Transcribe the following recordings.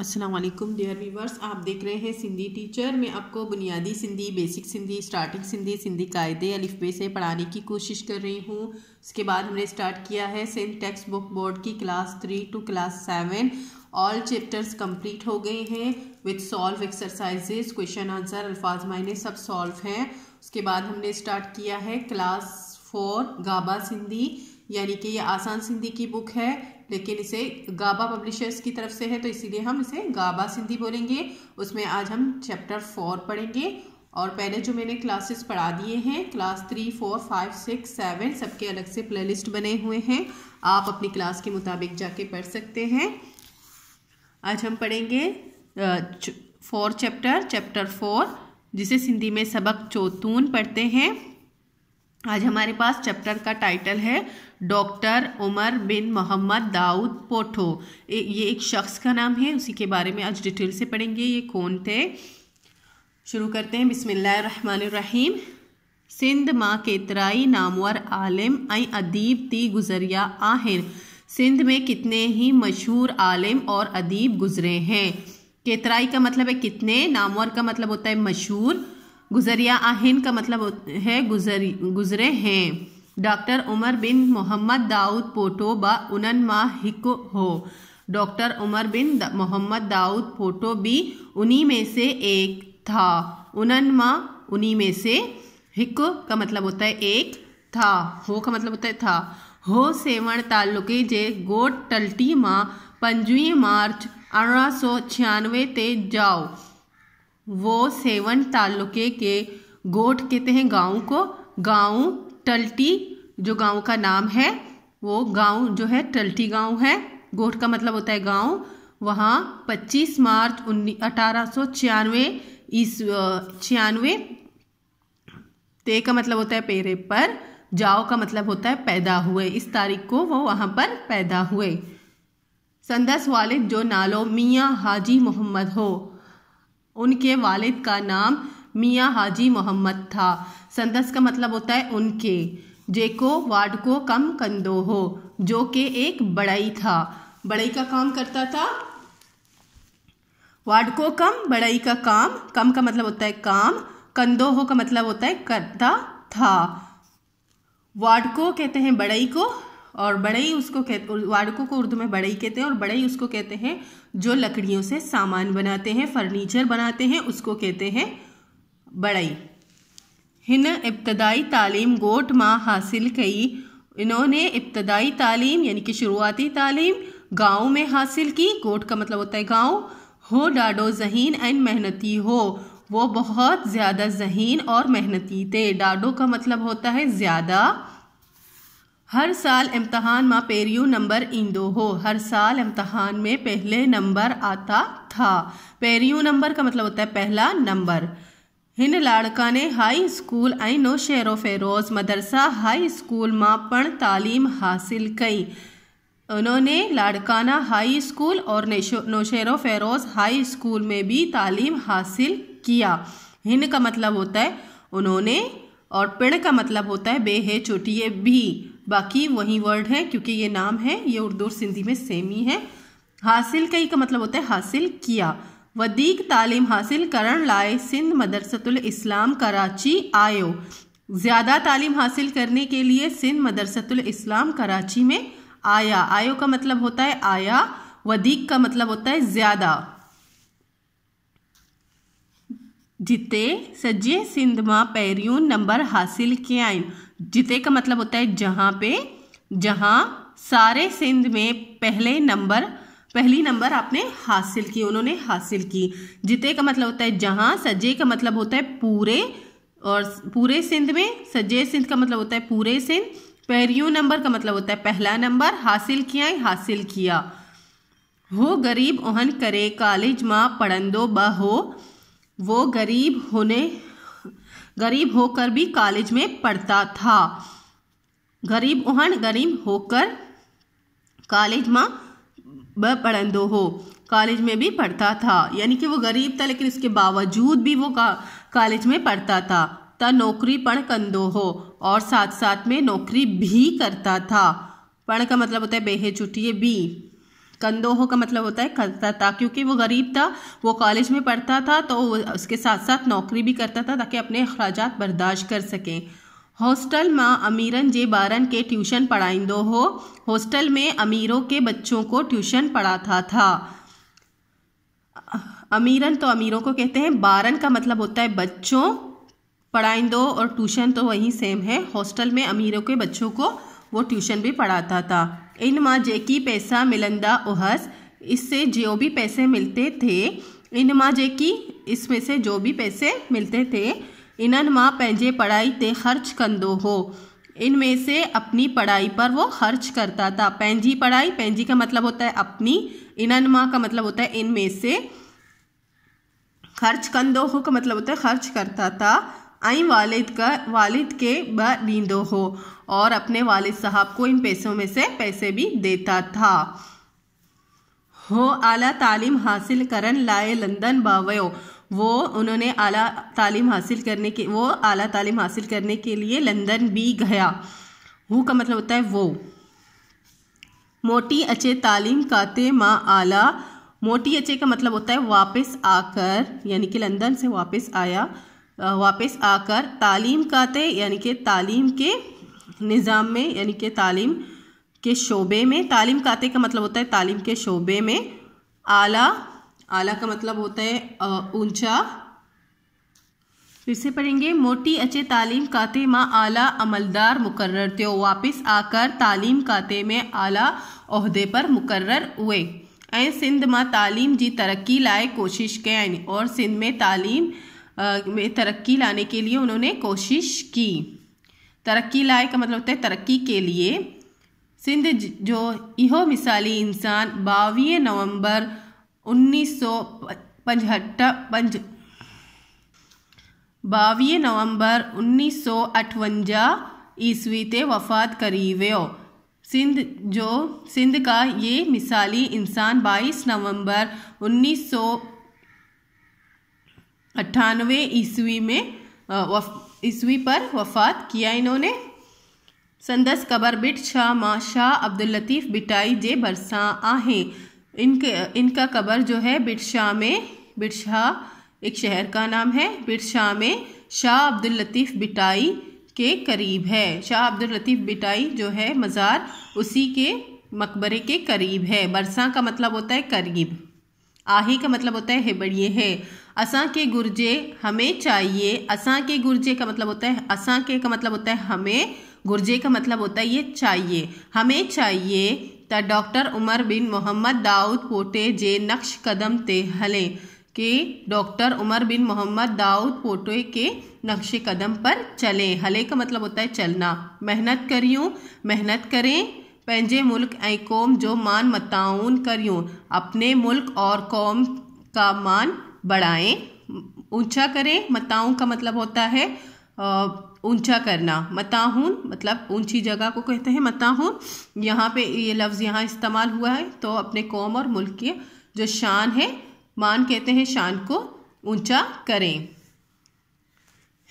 Aslam dear viewers आप देख रहे हैं सिंधी टीचर मैं आपको बुनियादी सिंधी बेसिक सिंधी स्टार्टिंग सिंधी सिंधी कायदे अलिफबे से पढ़ाने की कोशिश कर रही हूँ उसके बाद हमने स्टार्ट किया है सिंध टेक्स्ट बुक बोर्ड की class three two class seven all chapters complete हो गए हैं with solve exercises question answer अल्फाज मायने सब सॉल्व हैं उसके बाद हमने स्टार्ट किया है क्लास फॉर गाबा सिंधी यानी कि ये आसान सिंधी की बुक है लेकिन इसे गाबा पब्लिशर्स की तरफ से है तो इसीलिए हम इसे गाबा सिंधी बोलेंगे उसमें आज हम चैप्टर फोर पढ़ेंगे और पहले जो मैंने क्लासेस पढ़ा दिए हैं class three four five six seven सबके अलग से प्लेलिस्ट बने हुए हैं आप अपनी क्लास के मुताबिक जाके पढ़ सकते हैं आज हम पढ़ेंगे फोर चैप्टर चैप्टर फोर जिसे सिंधी में सबक चौतून पढ़ते हैं आज हमारे पास चैप्टर का टाइटल है डॉक्टर उमर बिन मोहम्मद दाऊद पोठो ये एक शख्स का नाम है उसी के बारे में आज डिटेल से पढ़ेंगे ये कौन थे शुरू करते हैं बिसमीम सिंध माँ केतराई नामवर आलिम ऐं अदीब ती गुज़रिया आहिर सिंध में कितने ही मशहूर आलिम और अदीब गुज़रे हैं केतराई का मतलब है कितने नामवर का मतलब होता है मशहूर गुजरिया आहिन का मतलब है गुजरी गुजरे हैं डॉक्टर उमर बिन मोहम्मद दाऊद पोटो ब उनन मा हिक हो डॉक्टर उमर बिन मोहम्मद दाऊद पोटो भी उन्हीं में से एक था उनन मा उन्हीं में से हिक का मतलब होता है एक था हो का मतलब होता है था हो सेवण तालुके जे गोट टलटी मां पंजवीह मार्च अरिड़हं सौ छियानवे ते जाओ वो सेवन तालुके के गोट कहते हैं गांव को गांव टल्टी जो गांव का नाम है वो गांव जो है टल्टी गांव है गोट का मतलब होता है गांव वहाँ 25 मार्च उन्नीस अठारह सौ छियानवे इस छियानवे ते का मतलब होता है पेरे पर जाओ का मतलब होता है पैदा हुए इस तारीख को वो वहाँ पर पैदा हुए संदस वाले जो नालो मियाँ हाजी मोहम्मद हो उनके वालिद का नाम मियाँ हाजी मोहम्मद था संदस का मतलब होता है उनके जेको वार्ड को कम कंदो हो जो के एक बड़ाई था बड़ई का काम करता था वार्ड को कम बड़ाई का काम कम का मतलब होता है काम कंदो हो का मतलब होता है करता था वार्ड को कहते हैं बड़ाई को और बड़ई उसको कहते वाड़कों को उर्दू में बड़ई कहते हैं और बड़ई उसको कहते हैं जो लकड़ियों से सामान बनाते हैं फर्नीचर बनाते हैं उसको कहते हैं बड़ई हिन इब्तदाई तालीम गोट माँ हासिल कई इन्होंने इब्तदाई तालीम यानी कि शुरुआती तालीम गाँव में हासिल की गोट का मतलब होता है गाँव हो डाडो जहीन एंड मेहनती हो वो बहुत ज़्यादा जहीन और मेहनती थे डाडो का मतलब होता है ज़्यादा हर साल इम्तहान में पेरियो नंबर इंदो हो हर साल इम्तहान में पहले नंबर आता था पेरियो नंबर का मतलब होता है पहला नंबर इन लाड़का ने हाई स्कूल नो शेरो फ़ेरोज़ मदरसा हाई स्कूल में पण तालीम हासिल कई उन्होंने लाड़काना हाई स्कूल और नौशहरो फ़ेरोज़ हाई स्कूल में भी तालीम हासिल किया हिन का मतलब होता है उन्होंने और पिण का मतलब होता है बेहे है चुटिए भी बाकी वही वर्ड है क्योंकि ये नाम है ये उर्दू और सिंधी में सेम ही है हासिल कई का मतलब होता है हासिल किया वदीक तालीम हासिल करण लाए सिंध मदरसतुल इस्लाम कराची आयो ज़्यादा तालीम हासिल करने के लिए सिंध मदरसतुल इस्लाम कराची में आया आयो का मतलब होता है आया वदीक का मतलब होता है ज़्यादा जिते सजे सिंध मां पहिरियों नंबर हासिल किया जिते का मतलब होता है जहाँ पे जहाँ सारे सिंध में पहले नंबर पहली नंबर आपने हासिल की उन्होंने हासिल की जिते का मतलब होता है जहाँ सजे का मतलब होता है पूरे और पूरे सिंध में सजे सिंध का मतलब होता है पूरे सिंध पैरियों नंबर का मतलब होता है पहला नंबर हासिल किया है हासिल किया हो गरीब ओहन करे कॉलेज माँ पढ़ंदो ब हो वो गरीब होने गरीब होकर भी कॉलेज में पढ़ता था गरीब उहन गरीब होकर कॉलेज में ब पढ़ंदो हो कॉलेज में भी पढ़ता था यानी कि वो गरीब था लेकिन इसके बावजूद भी वो कॉलेज में पढ़ता था त नौकरी पढ़ कंदो हो और साथ साथ में नौकरी भी करता था पढ़ का मतलब होता है बेहे चुटिए भी कंदोह का मतलब होता है करता था क्योंकि वो गरीब था वो कॉलेज में पढ़ता था तो उसके साथ साथ नौकरी भी करता था ताकि अपने अखराज बर्दाश्त कर सकें हॉस्टल में अमीरन जे बारन के ट्यूशन पढ़ाइंदो हो हॉस्टल में अमीरों के बच्चों को ट्यूशन पढ़ाता था अमीरन तो अमीरों को कहते हैं बारन का मतलब होता है बच्चों पढ़ाइंदो और ट्यूशन तो वही सेम है हॉस्टल में अमीरों के बच्चों को वो ट्यूशन भी पढ़ाता था इन माँ जेकी पैसा मिलंदा ओहस इससे जो भी पैसे मिलते थे इन माँ जेकी इसमें से जो भी पैसे मिलते थे इन माँ पंहिंजे पढ़ाई ते ख़र्च कंदो हो इन में से अपनी पढ़ाई पर वो खर्च करता था पैंजी पढ़ाई पैंजी का मतलब होता है अपनी इन माँ का मतलब होता है इनमें से खर्च कंदो हो का मतलब होता है खर्च करता था आई वालिद का वालिद के ब हो और अपने वालिद साहब को इन पैसों में से पैसे भी देता था हो आला तालीम हासिल कर लाए लंदन बावयो वो उन्होंने आला तालीम हासिल करने के वो आला तालीम हासिल करने के लिए लंदन भी गया हु का मतलब होता है वो मोटी अचे तालीम काते माँ आला मोटी अचे का मतलब होता है वापस आकर यानी कि लंदन से वापस आया वापस आकर तालीम काते यानी कि तालीम के निज़ाम में यानी कि तालीम के शोबे में तालीम काते का मतलब होता है तालीम के शोबे में आला आला का मतलब होता है ऊंचा फिर से पढ़ेंगे मोटी अचे तालीम काते माँ आला अमलदार मुकर्र थे तो वापस आकर तालीम काते में आला अहदे पर मुकर्र हुए सिंध माँ तालीम जी तरक्की लाए कोशिश कयनि और सिंध में तालीम में तरक्की लाने के लिए उन्होंने कोशिश की तरक्की लाए का मतलब होता है तरक्की के लिए सिंध जो इहो मिसाली इंसान बावी नवंबर उन्नीस सौ पंजहठि ॿावीह नवंबर उन्नीस सौ अठवंजा ईस्वी ते वफ़ात करी वो सिंध जो सिंध का ये मिसाली इंसान 22 नवंबर उन्नीस सौ अट्ठानवे ईस्वी में ईस्वी पर वफात किया इन्होंने संदस कबर बिट शाह माँ शाह अब्दुल लतीफ़ बिटाई जे बरसा आहे इनके इनका कबर जो है बिट शाह में बिट शाह एक शहर का नाम है बिट शाह में शाह अब्दुल लतीफ़ बिटाई के करीब है शाह अब्दुल लतीफ़ बिटाई जो है मज़ार उसी के मकबरे के करीब है बरसा का मतलब होता है करीब आही का मतलब होता है हिबड़िए है असां के गुर्जे हमें चाहिए असां के गुर्जे का मतलब होता है असां के का मतलब होता है हमें गुर्जे का मतलब होता है ये चाहिए हमें चाहिए त डॉक्टर उमर बिन मोहम्मद दाऊद पोटे जे नक्श कदम ते हले कि डॉक्टर उमर बिन मोहम्मद दाऊद पोटे के नक्श कदम पर चलें हले का मतलब होता है चलना मेहनत करियूं मेहनत करें पेंजे मुल्क ए क़ौम जो मान मताउन करियूं अपने मुल्क और क़ौम का मान बढ़ाएं ऊंचा करें मताऊं का मतलब होता है ऊंचा करना मताहून मतलब ऊंची जगह को कहते हैं मताहून यहाँ पे ये लफ्ज़ यहाँ इस्तेमाल हुआ है तो अपने कौम और मुल्क की जो शान है मान कहते हैं शान को ऊंचा करें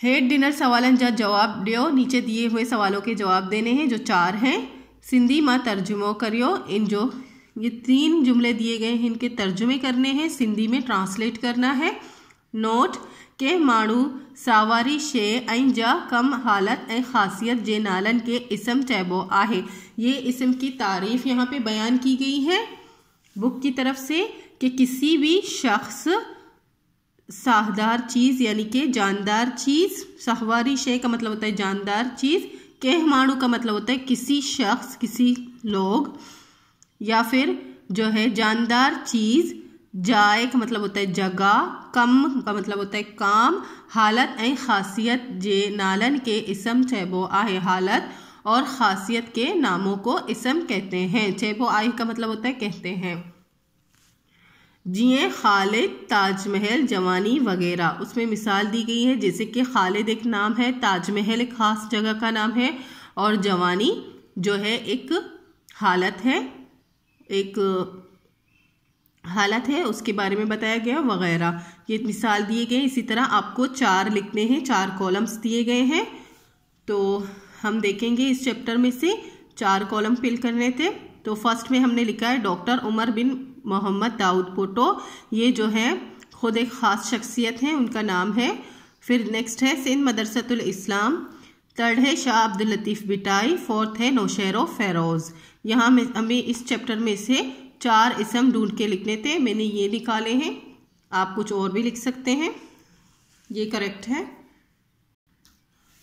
हेड डिनर सवालन जहाँ जवाब दो नीचे दिए हुए सवालों के जवाब देने हैं जो चार हैं सिंधी माँ तर्जुमो करियो इन जो ये तीन जुमले दिए गए हैं इनके तर्जुमे करने हैं सिंधी में ट्रांसलेट करना है नोट के माण्हू सावारी शे ऐं जा कम हालत ए ख़ासियत जे नालन के इसम चैबो आहे ये इसम की तारीफ़ यहाँ पे बयान की गई है बुक की तरफ से कि किसी भी शख्स साहदार चीज़ यानी कि जानदार चीज़ सहवारी शे का मतलब होता है जानदार चीज़ केह माणू का मतलब होता है किसी शख्स किसी लोग या फिर जो है जानदार चीज़ जाए का मतलब होता है जगह कम का मतलब होता है काम हालत ए ख़ासियत जे नालन के इसम चैबो आहे हालत और ख़ासियत के नामों को इसम कहते हैं चैबो आहे का मतलब होता है कहते हैं जिए खालिद ताजमहल जवानी वगैरह उसमें मिसाल दी गई है जैसे कि खालिद एक नाम है ताजमहल एक ख़ास जगह का नाम है और जवानी जो है एक हालत है एक हालत है उसके बारे में बताया गया वगैरह ये मिसाल दिए गए इसी तरह आपको चार लिखने हैं चार कॉलम्स दिए गए हैं तो हम देखेंगे इस चैप्टर में से चार कॉलम फिल करने थे तो फर्स्ट में हमने लिखा है डॉक्टर उमर बिन मोहम्मद दाऊद पोटो ये जो है खुद एक ख़ास शख्सियत हैं उनका नाम है फिर नेक्स्ट है सिंध मदरसतुल इस्लाम थर्ड है शाह अब्दुल लतीफ़ बिटाई फोर्थ है नौशेरो फेरोज़ यहाँ में हमें इस चैप्टर में से चार इसम ढूंढ के लिखने थे मैंने ये निकाले हैं आप कुछ और भी लिख सकते हैं ये करेक्ट है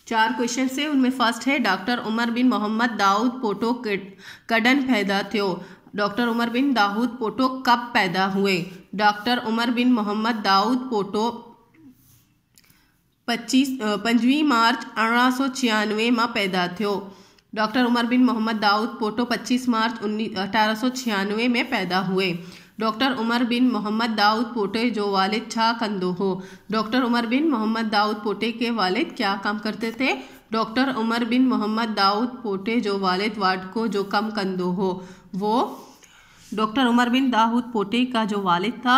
चार क्वेश्चन है उनमें फर्स्ट है डॉक्टर उमर बिन मोहम्मद दाऊद पोटो कडन पैदा थो डॉक्टर उमर बिन दाऊद पोटो कब पैदा हुए डॉक्टर उमर बिन मोहम्मद दाऊद पोटो પચીસ પંજવી માર્ચ અઢારસો છ્યાનવેમાં पैदा थो डॉक्टर उमर बिन मोहम्मद दाऊद पोटो 25 मार्च उन्नीस अठारह में पैदा हुए डॉक्टर उमर बिन मोहम्मद दाऊद पोटे जो वालिद छा हो डॉक्टर उमर बिन मोहम्मद दाऊद पोटे के वालिद क्या काम करते थे डॉक्टर उमर बिन मोहम्मद दाऊद पोटे जो वालिद वार्ड को जो कम कंदो हो वो डॉक्टर उमर बिन दाऊद पोटे का जो वालिद था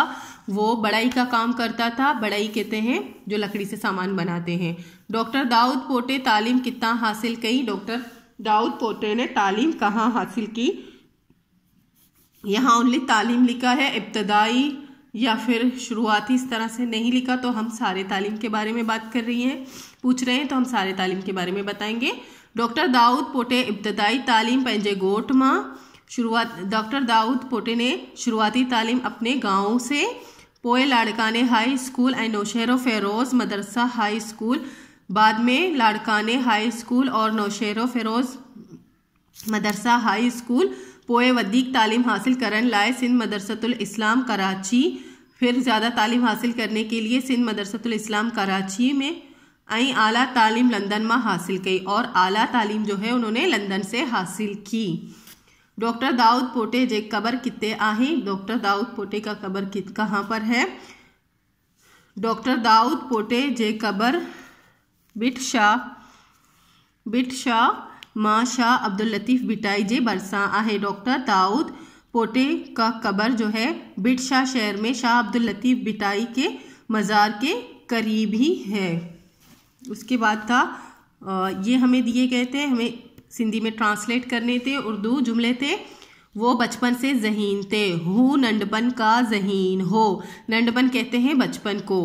वो बड़ाई का काम करता था बड़ाई कहते हैं जो लकड़ी से सामान बनाते हैं डॉक्टर दाऊद पोटे तालीम कितना हासिल की डॉक्टर दाऊद पोटे ने तालीम कहाँ हासिल की यहाँ ओनली तालीम लिखा है इब्तदाई या फिर शुरुआती इस तरह से नहीं लिखा तो हम सारे तालीम के बारे में बात कर रही हैं पूछ रहे हैं तो हम सारे तालीम के बारे में बताएंगे डॉक्टर दाऊद पोटे इब्तदाई तालीम पेंजे गोट माँ शुरुआत डॉक्टर दाऊद पोटे ने शुरुआती तालीम अपने गाँव से पोए लाड़काने high school and Naushahro Feroze मदरसा हाई स्कूल बाद में लाड़काने हाई स्कूल और नौशहर फेरोज़ मदरसा हाई स्कूल पोए वदीक तालीम हासिल करन लाए सिंध मदरसतुल इस्लाम कराची फिर ज़्यादा तालीम हासिल करने के लिए सिंध मदरसतुल इस्लाम कराची में आई आला तालीम लंदन में हासिल की और आला तालीम जो है उन्होंने लंदन से हासिल की डॉक्टर दाऊद पोटे जे कबर किते आहे डॉक्टर दाऊद पोटे का कबर कित कहाँ पर है डॉक्टर दाऊद पोटे जे कबर बिट शाह बिट शाह माँ शाह अब्दुल लतीफ़ बिटाई जे बरसा आहे डॉक्टर दाऊद पोटे का कबर जो है बिट शाह शहर में शाह अब्दुल लतीफ़ बिटाई के मज़ार के करीब ही है उसके बाद था ये हमें दिए गए थे हमें सिंधी में ट्रांसलेट करने थे उर्दू जुमले थे वो बचपन से जहीन थे हु नंडपन का जहीन हो नंडपन कहते हैं बचपन को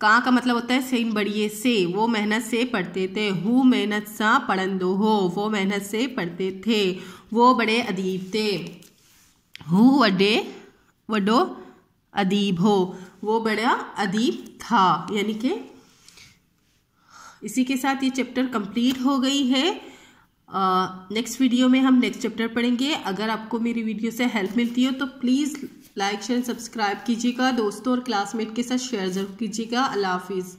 कहाँ का मतलब होता है सेम बड़िए से वो मेहनत से पढ़ते थे हु मेहनत सा दो हो वो मेहनत से पढ़ते थे वो बड़े अदीब थे हु वडे वडो अदीब हो वो बड़ा अदीब था यानी कि इसी के साथ ये चैप्टर कंप्लीट हो गई है नेक्स्ट uh, वीडियो में हम नेक्स्ट चैप्टर पढ़ेंगे अगर आपको मेरी वीडियो से हेल्प मिलती हो तो प्लीज़ लाइक शेयर सब्सक्राइब कीजिएगा दोस्तों और क्लासमेट के साथ शेयर जरूर कीजिएगा अल्लाह हाफिज़